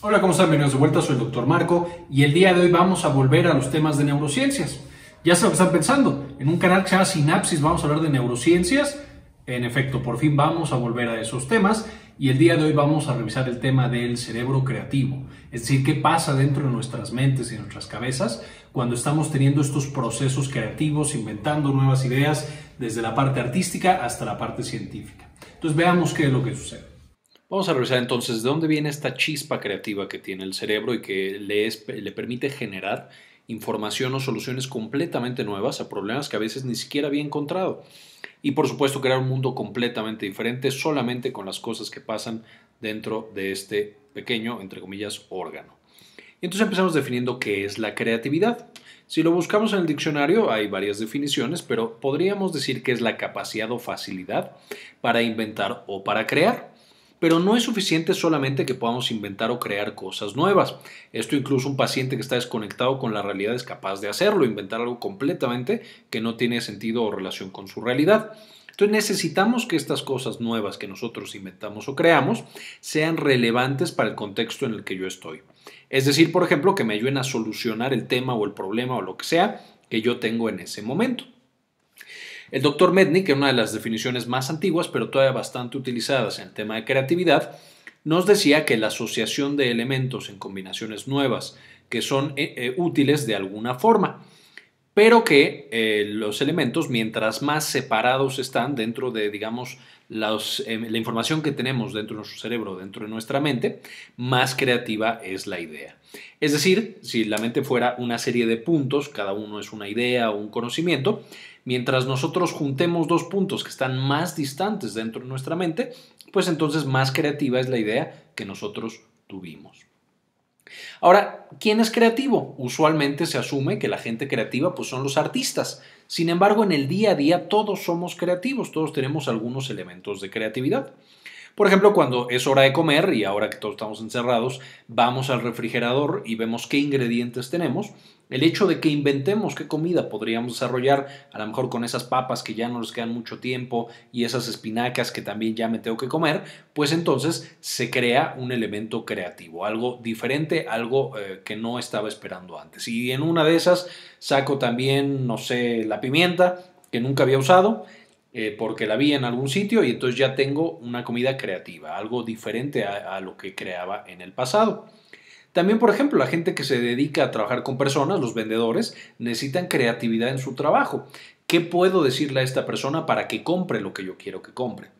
Hola, ¿cómo están? Bienvenidos de vuelta, soy el doctor Marco y el día de hoy vamos a volver a los temas de neurociencias. Ya sé lo que están pensando, en un canal que se llama Sinapsis vamos a hablar de neurociencias. En efecto, por fin vamos a volver a esos temas y el día de hoy vamos a revisar el tema del cerebro creativo, es decir, qué pasa dentro de nuestras mentes y nuestras cabezas cuando estamos teniendo estos procesos creativos, inventando nuevas ideas desde la parte artística hasta la parte científica. Entonces veamos qué es lo que sucede. Vamos a revisar entonces de dónde viene esta chispa creativa que tiene el cerebro y que le, permite generar información o soluciones completamente nuevas a problemas que a veces ni siquiera había encontrado. Y por supuesto crear un mundo completamente diferente solamente con las cosas que pasan dentro de este pequeño, entre comillas, órgano. Y entonces empezamos definiendo qué es la creatividad. Si lo buscamos en el diccionario hay varias definiciones, pero podríamos decir que es la capacidad o facilidad para inventar o para crear. Pero no es suficiente solamente que podamos inventar o crear cosas nuevas. Esto incluso un paciente que está desconectado con la realidad es capaz de hacerlo, inventar algo completamente que no tiene sentido o relación con su realidad. Entonces necesitamos que estas cosas nuevas que nosotros inventamos o creamos sean relevantes para el contexto en el que yo estoy. Es decir, por ejemplo, que me ayuden a solucionar el tema o el problema o lo que sea que yo tengo en ese momento. El doctor que es una de las definiciones más antiguas, pero todavía bastante utilizadas en el tema de creatividad, nos decía que la asociación de elementos en combinaciones nuevas que son eh, eh, útiles de alguna forma, pero que eh, los elementos, mientras más separados están dentro de, digamos, la información que tenemos dentro de nuestro cerebro, dentro de nuestra mente, más creativa es la idea. Es decir, si la mente fuera una serie de puntos, cada uno es una idea o un conocimiento, Mientras nosotros juntemos dos puntos que están más distantes dentro de nuestra mente, pues entonces más creativa es la idea que nosotros tuvimos. Ahora, ¿quién es creativo? Usualmente se asume que la gente creativa pues son los artistas. Sin embargo, en el día a día todos somos creativos, todos tenemos algunos elementos de creatividad. Por ejemplo, cuando es hora de comer y ahora que todos estamos encerrados, vamos al refrigerador y vemos qué ingredientes tenemos el hecho de que inventemos qué comida podríamos desarrollar, a lo mejor con esas papas que ya no nos quedan mucho tiempo y esas espinacas que también ya me tengo que comer, pues entonces se crea un elemento creativo, algo diferente, algo eh, que no estaba esperando antes. Y en una de esas saco también, no sé, la pimienta que nunca había usado. Eh, porque la vi en algún sitio y entonces ya tengo una comida creativa, algo diferente a lo que creaba en el pasado. También, por ejemplo, la gente que se dedica a trabajar con personas, los vendedores, necesitan creatividad en su trabajo. ¿Qué puedo decirle a esta persona para que compre lo que yo quiero que compre?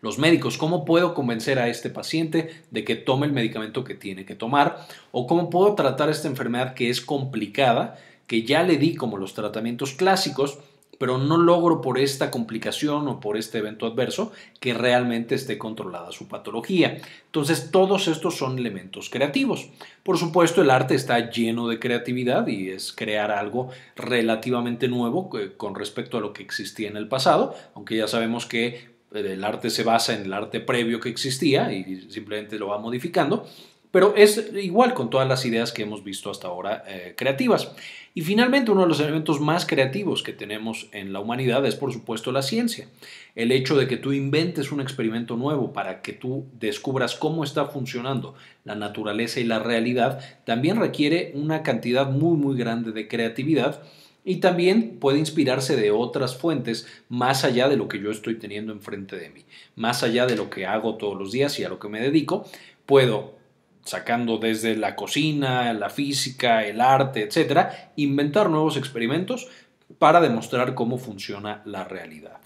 Los médicos, ¿cómo puedo convencer a este paciente de que tome el medicamento que tiene que tomar? ¿O cómo puedo tratar esta enfermedad que es complicada, que ya le di como los tratamientos clásicos, pero no logro por esta complicación o por este evento adverso que realmente esté controlada su patología. Entonces, todos estos son elementos creativos. Por supuesto, el arte está lleno de creatividad y es crear algo relativamente nuevo eh, con respecto a lo que existía en el pasado, aunque ya sabemos que eh, el arte se basa en el arte previo que existía y simplemente lo va modificando, pero es igual con todas las ideas que hemos visto hasta ahora eh, creativas. Y finalmente, uno de los elementos más creativos que tenemos en la humanidad es, por supuesto, la ciencia. El hecho de que tú inventes un experimento nuevo para que tú descubras cómo está funcionando la naturaleza y la realidad, también requiere una cantidad muy, muy grande de creatividad y también puede inspirarse de otras fuentes más allá de lo que yo estoy teniendo enfrente de mí, más allá de lo que hago todos los días y a lo que me dedico, puedo sacando desde la cocina, la física, el arte, etcétera, inventar nuevos experimentos para demostrar cómo funciona la realidad.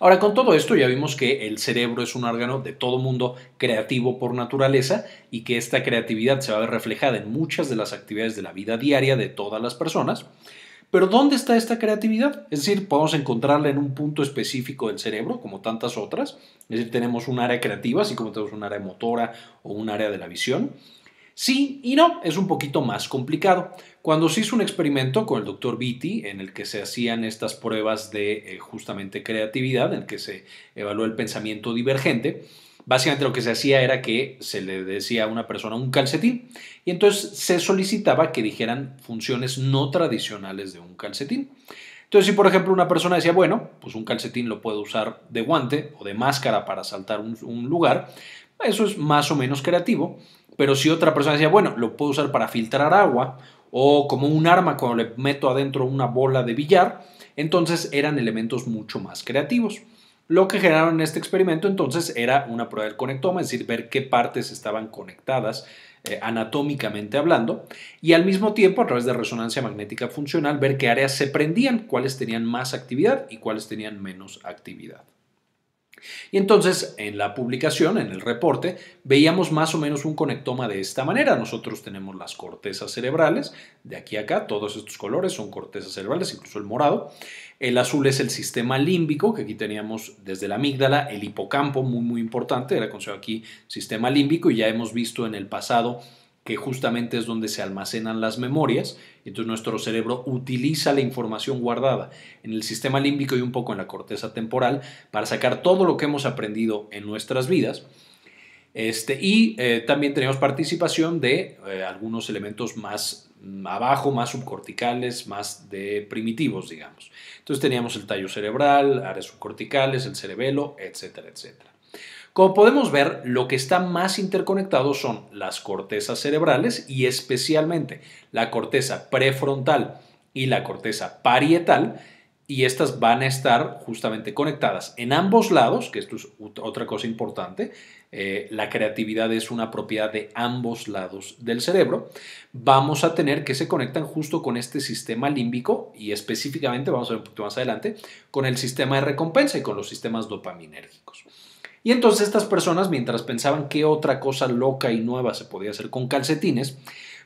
Ahora, con todo esto ya vimos que el cerebro es un órgano de todo mundo creativo por naturaleza y que esta creatividad se va a ver reflejada en muchas de las actividades de la vida diaria de todas las personas. Pero ¿dónde está esta creatividad? Es decir, podemos encontrarla en un punto específico del cerebro, como tantas otras. Es decir, tenemos un área creativa, así como tenemos un área motora o un área de la visión. Sí y no, es un poquito más complicado. Cuando se hizo un experimento con el doctor Vitti, en el que se hacían estas pruebas de eh, justamente creatividad, en el que se evaluó el pensamiento divergente, Básicamente lo que se hacía era que se le decía a una persona un calcetín y entonces se solicitaba que dijeran funciones no tradicionales de un calcetín. Entonces, si por ejemplo una persona decía, bueno, pues un calcetín lo puedo usar de guante o de máscara para saltar un, un lugar, eso es más o menos creativo. Pero si otra persona decía, bueno, lo puedo usar para filtrar agua o como un arma cuando le meto adentro una bola de billar, entonces eran elementos mucho más creativos. Lo que generaron en este experimento entonces era una prueba del conectoma, es decir, ver qué partes estaban conectadas eh, anatómicamente hablando, y al mismo tiempo, a través de resonancia magnética funcional, ver qué áreas se prendían, cuáles tenían más actividad y cuáles tenían menos actividad. Y entonces, en la publicación, en el reporte, veíamos más o menos un conectoma de esta manera. Nosotros tenemos las cortezas cerebrales, de aquí a acá, todos estos colores son cortezas cerebrales, incluso el morado. El azul es el sistema límbico, que aquí teníamos desde la amígdala, el hipocampo, muy, muy importante, era considerado aquí sistema límbico y ya hemos visto en el pasado que justamente es donde se almacenan las memorias. Entonces nuestro cerebro utiliza la información guardada en el sistema límbico y un poco en la corteza temporal para sacar todo lo que hemos aprendido en nuestras vidas. Este, y eh, también tenemos participación de eh, algunos elementos más Mm, abajo, más subcorticales, más de primitivos, digamos. Entonces teníamos el tallo cerebral, áreas subcorticales, el cerebelo, etcétera, etcétera. Como podemos ver, lo que está más interconectado son las cortezas cerebrales y especialmente la corteza prefrontal y la corteza parietal, y estas van a estar justamente conectadas en ambos lados, que esto es otra cosa importante, eh, la creatividad es una propiedad de ambos lados del cerebro, vamos a tener que se conectan justo con este sistema límbico y específicamente, vamos a ver un poquito más adelante, con el sistema de recompensa y con los sistemas dopaminérgicos. Y entonces estas personas, mientras pensaban qué otra cosa loca y nueva se podía hacer con calcetines,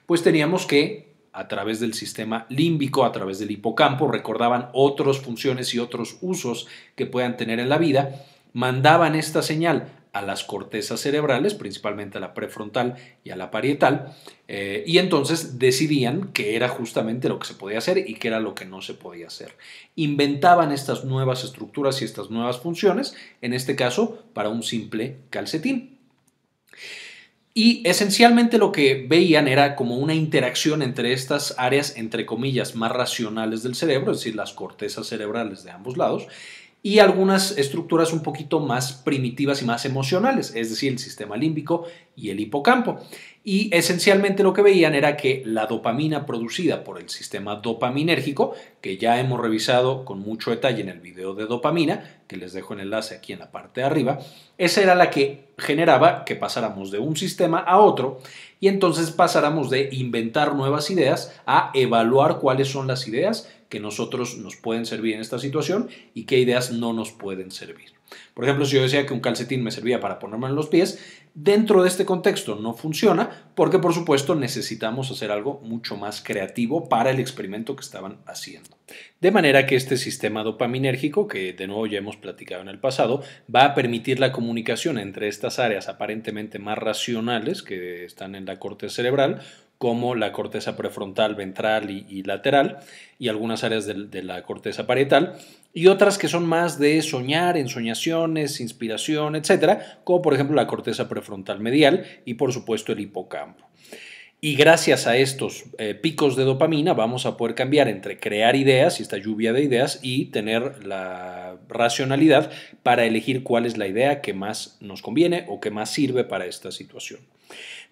pues teníamos que a través del sistema límbico, a través del hipocampo, recordaban otras funciones y otros usos que puedan tener en la vida, mandaban esta señal a las cortezas cerebrales, principalmente a la prefrontal y a la parietal, eh, y entonces decidían qué era justamente lo que se podía hacer y qué era lo que no se podía hacer. Inventaban estas nuevas estructuras y estas nuevas funciones, en este caso para un simple calcetín. Y esencialmente lo que veían era como una interacción entre estas áreas, entre comillas, más racionales del cerebro, es decir, las cortezas cerebrales de ambos lados, y algunas estructuras un poquito más primitivas y más emocionales, es decir, el sistema límbico y el hipocampo. Y esencialmente lo que veían era que la dopamina producida por el sistema dopaminérgico, que ya hemos revisado con mucho detalle en el video de dopamina, que les dejo el enlace aquí en la parte de arriba, esa era la que generaba que pasáramos de un sistema a otro y entonces pasáramos de inventar nuevas ideas a evaluar cuáles son las ideas que nosotros nos pueden servir en esta situación y qué ideas no nos pueden servir. Por ejemplo, si yo decía que un calcetín me servía para ponerme en los pies, dentro de este contexto no funciona porque por supuesto necesitamos hacer algo mucho más creativo para el experimento que estaban haciendo. De manera que este sistema dopaminérgico, que de nuevo ya hemos platicado en el pasado, va a permitir la comunicación entre estas áreas aparentemente más racionales que están en la corte cerebral como la corteza prefrontal, ventral y, lateral, y algunas áreas de, la corteza parietal, y otras que son más de soñar, ensoñaciones, inspiración, etcétera, como por ejemplo la corteza prefrontal medial y por supuesto el hipocampo. Y gracias a estos eh, picos de dopamina vamos a poder cambiar entre crear ideas y esta lluvia de ideas y tener la racionalidad para elegir cuál es la idea que más nos conviene o que más sirve para esta situación.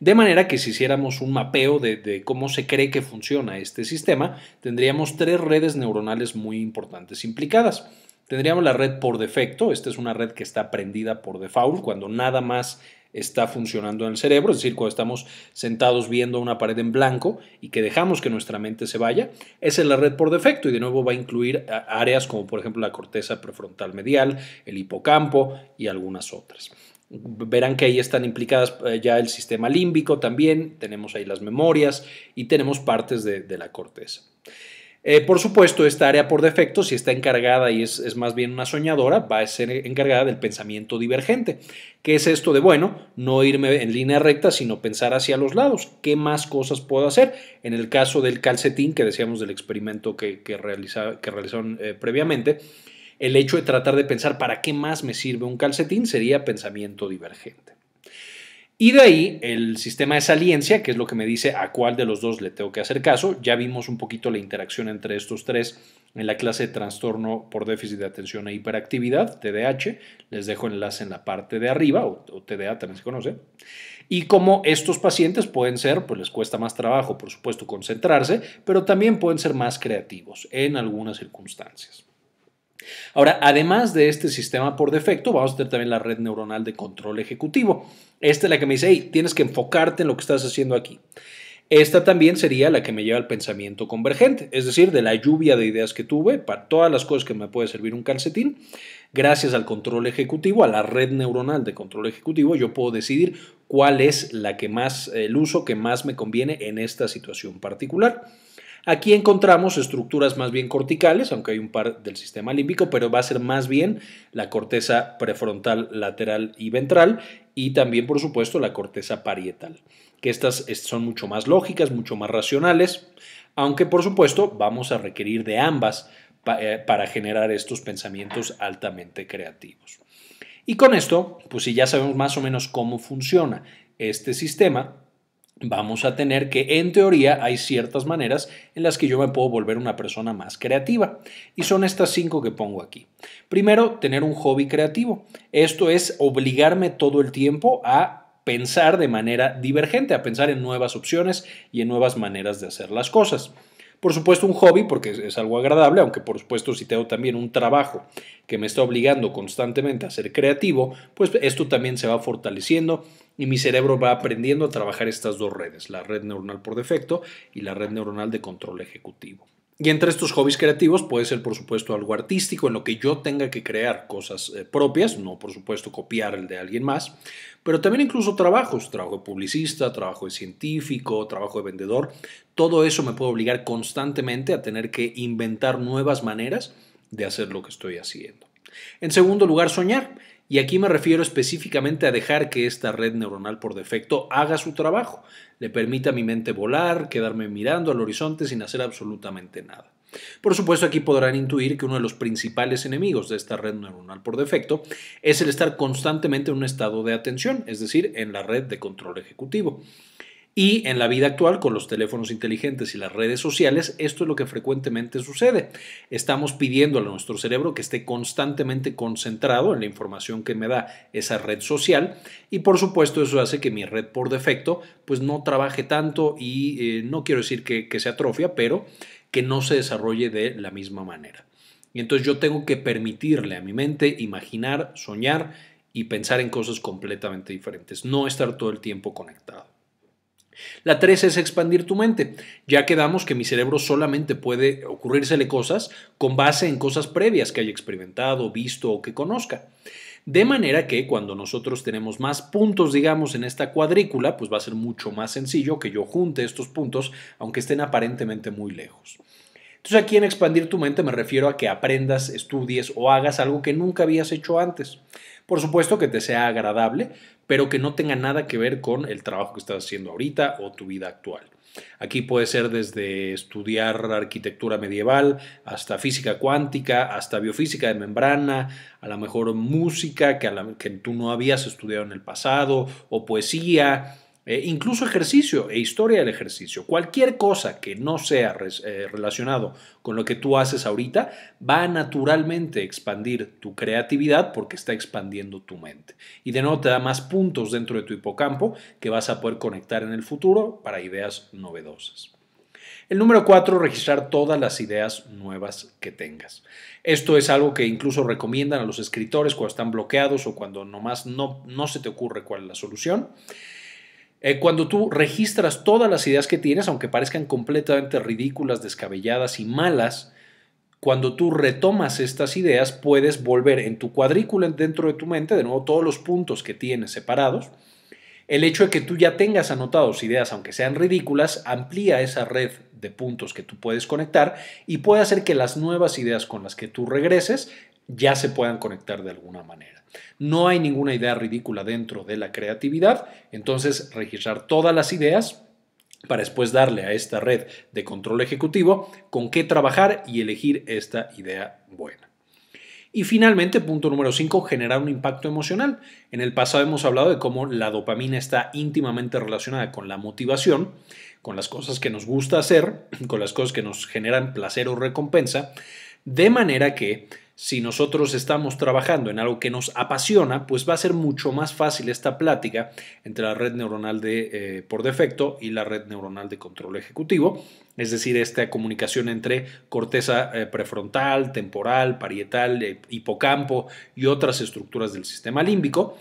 De manera que si hiciéramos un mapeo de, cómo se cree que funciona este sistema, tendríamos tres redes neuronales muy importantes implicadas. Tendríamos la red por defecto, esta es una red que está prendida por default cuando nada más está funcionando en el cerebro, es decir, cuando estamos sentados viendo una pared en blanco y que dejamos que nuestra mente se vaya, esa es la red por defecto y de nuevo va a incluir áreas como por ejemplo la corteza prefrontal medial, el hipocampo y algunas otras. Verán que ahí están implicadas eh, ya el sistema límbico también, tenemos ahí las memorias y tenemos partes de, la corteza. Eh, por supuesto, esta área por defecto, si está encargada y es, más bien una soñadora, va a ser encargada del pensamiento divergente, que es esto de, bueno, no irme en línea recta, sino pensar hacia los lados. ¿Qué más cosas puedo hacer? En el caso del calcetín, que decíamos del experimento que, que realizaron eh, previamente, el hecho de tratar de pensar para qué más me sirve un calcetín sería pensamiento divergente. Y de ahí el sistema de saliencia, que es lo que me dice a cuál de los dos le tengo que hacer caso. Ya vimos un poquito la interacción entre estos tres en la clase de trastorno por déficit de atención e hiperactividad, TDAH. Les dejo enlace en la parte de arriba, o, TDA también se conoce. Y como estos pacientes pueden ser, pues les cuesta más trabajo, por supuesto, concentrarse, pero también pueden ser más creativos en algunas circunstancias. Ahora, además de este sistema por defecto, vamos a tener también la red neuronal de control ejecutivo. Esta es la que me dice, tienes que enfocarte en lo que estás haciendo aquí. Esta también sería la que me lleva al pensamiento convergente, es decir, de la lluvia de ideas que tuve, para todas las cosas que me puede servir un calcetín, gracias al control ejecutivo, a la red neuronal de control ejecutivo, yo puedo decidir cuál es la que más, el uso que más me conviene en esta situación particular. Aquí encontramos estructuras más bien corticales, aunque hay un par del sistema límbico, pero va a ser más bien la corteza prefrontal, lateral y ventral y también, por supuesto, la corteza parietal, que estas son mucho más lógicas, mucho más racionales, aunque, por supuesto, vamos a requerir de ambas eh, para generar estos pensamientos altamente creativos. Y con esto, pues si ya sabemos más o menos cómo funciona este sistema, vamos a tener que, en teoría, hay ciertas maneras en las que yo me puedo volver una persona más creativa. Y son estas cinco que pongo aquí. Primero, tener un hobby creativo. Esto es obligarme todo el tiempo a pensar de manera divergente, a pensar en nuevas opciones y en nuevas maneras de hacer las cosas. Por supuesto un hobby porque es algo agradable, aunque por supuesto si tengo también un trabajo que me está obligando constantemente a ser creativo, pues esto también se va fortaleciendo y mi cerebro va aprendiendo a trabajar estas dos redes, la red neuronal por defecto y la red neuronal de control ejecutivo. Y entre estos hobbies creativos puede ser, por supuesto, algo artístico en lo que yo tenga que crear cosas eh, propias, no, por supuesto, copiar el de alguien más, pero también incluso trabajos, trabajo de publicista, trabajo de científico, trabajo de vendedor. Todo eso me puede obligar constantemente a tener que inventar nuevas maneras de hacer lo que estoy haciendo. En segundo lugar, soñar. Y aquí me refiero específicamente a dejar que esta red neuronal por defecto haga su trabajo, le permita a mi mente volar, quedarme mirando al horizonte sin hacer absolutamente nada. Por supuesto, aquí podrán intuir que uno de los principales enemigos de esta red neuronal por defecto es el estar constantemente en un estado de atención, es decir, en la red de control ejecutivo. Y en la vida actual, con los teléfonos inteligentes y las redes sociales, esto es lo que frecuentemente sucede. Estamos pidiendo a nuestro cerebro que esté constantemente concentrado en la información que me da esa red social y por supuesto eso hace que mi red por defecto pues no trabaje tanto y eh, no quiero decir que, que se atrofia, pero que no se desarrolle de la misma manera. Y entonces yo tengo que permitirle a mi mente imaginar, soñar y pensar en cosas completamente diferentes, no estar todo el tiempo conectado. La tres es expandir tu mente. Ya quedamos que mi cerebro solamente puede ocurrírsele cosas con base en cosas previas que haya experimentado, visto o que conozca. De manera que cuando nosotros tenemos más puntos, digamos, en esta cuadrícula, pues va a ser mucho más sencillo que yo junte estos puntos, aunque estén aparentemente muy lejos. Entonces aquí en expandir tu mente me refiero a que aprendas, estudies o hagas algo que nunca habías hecho antes. Por supuesto que te sea agradable, pero que no tenga nada que ver con el trabajo que estás haciendo ahorita o tu vida actual. Aquí puede ser desde estudiar arquitectura medieval hasta física cuántica, hasta biofísica de membrana, a lo mejor música que, que tú no habías estudiado en el pasado, o poesía, eh, incluso ejercicio e historia del ejercicio. Cualquier cosa que no sea eh, relacionado con lo que tú haces ahorita va a naturalmente expandir tu creatividad porque está expandiendo tu mente. Y de nuevo te da más puntos dentro de tu hipocampo que vas a poder conectar en el futuro para ideas novedosas. El número cuatro, registrar todas las ideas nuevas que tengas. Esto es algo que incluso recomiendan a los escritores cuando están bloqueados o cuando nomás no, no se te ocurre cuál es la solución. Eh, cuando tú registras todas las ideas que tienes, aunque parezcan completamente ridículas, descabelladas y malas, cuando tú retomas estas ideas, puedes volver en tu cuadrícula dentro de tu mente, de nuevo, todos los puntos que tienes separados. El hecho de que tú ya tengas anotados ideas, aunque sean ridículas, amplía esa red de puntos que tú puedes conectar y puede hacer que las nuevas ideas con las que tú regreses ya se puedan conectar de alguna manera. No hay ninguna idea ridícula dentro de la creatividad, entonces registrar todas las ideas para después darle a esta red de control ejecutivo con qué trabajar y elegir esta idea buena. Y finalmente, punto número 5, generar un impacto emocional. En el pasado hemos hablado de cómo la dopamina está íntimamente relacionada con la motivación, con las cosas que nos gusta hacer, con las cosas que nos generan placer o recompensa, de manera que si nosotros estamos trabajando en algo que nos apasiona, pues va a ser mucho más fácil esta plática entre la red neuronal de, eh, por defecto y la red neuronal de control ejecutivo, es decir, esta comunicación entre corteza eh, prefrontal, temporal, parietal, eh, hipocampo y otras estructuras del sistema límbico.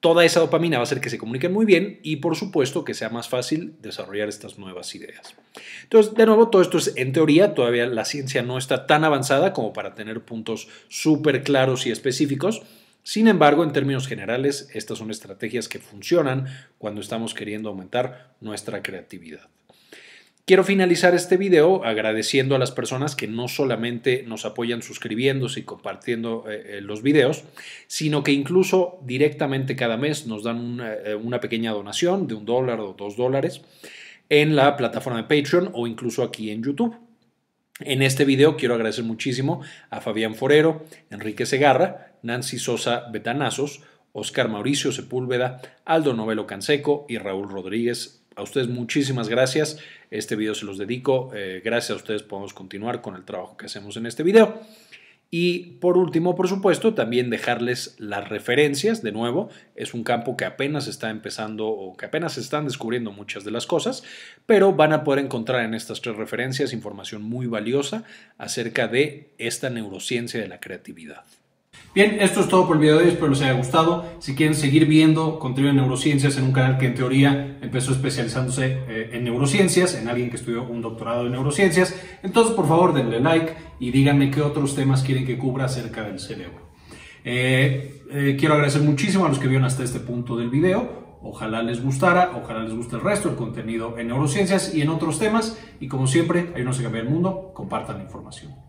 Toda esa dopamina va a hacer que se comuniquen muy bien y por supuesto que sea más fácil desarrollar estas nuevas ideas. Entonces, de nuevo, todo esto es en teoría, todavía la ciencia no está tan avanzada como para tener puntos súper claros y específicos. Sin embargo, en términos generales, estas son estrategias que funcionan cuando estamos queriendo aumentar nuestra creatividad. Quiero finalizar este video agradeciendo a las personas que no solamente nos apoyan suscribiéndose y compartiendo eh, eh, los videos, sino que incluso directamente cada mes nos dan eh, una pequeña donación de un dólar o dos dólares en la plataforma de Patreon o incluso aquí en YouTube. En este video quiero agradecer muchísimo a Fabián Forero, Enrique Segarra, Nancy Sosa Betanazos, Oscar Mauricio Sepúlveda, Aldo Novelo Canseco y Raúl Rodríguez a ustedes muchísimas gracias. Este video se los dedico. Eh, gracias a ustedes podemos continuar con el trabajo que hacemos en este video. Y por último, por supuesto, también dejarles las referencias. De nuevo, es un campo que apenas está empezando o que apenas están descubriendo muchas de las cosas, pero van a poder encontrar en estas tres referencias información muy valiosa acerca de esta neurociencia de la creatividad. Bien, esto es todo por el video de hoy, espero les haya gustado. Si quieren seguir viendo contenido en neurociencias en un canal que en teoría empezó especializándose eh, en neurociencias, en alguien que estudió un doctorado en neurociencias, entonces por favor denle like y díganme qué otros temas quieren que cubra acerca del cerebro. Eh, eh, quiero agradecer muchísimo a los que vieron hasta este punto del video. Ojalá les gustara, ojalá les guste el resto del contenido en neurociencias y en otros temas. Y como siempre, ahí a cambiar el mundo, compartan la información.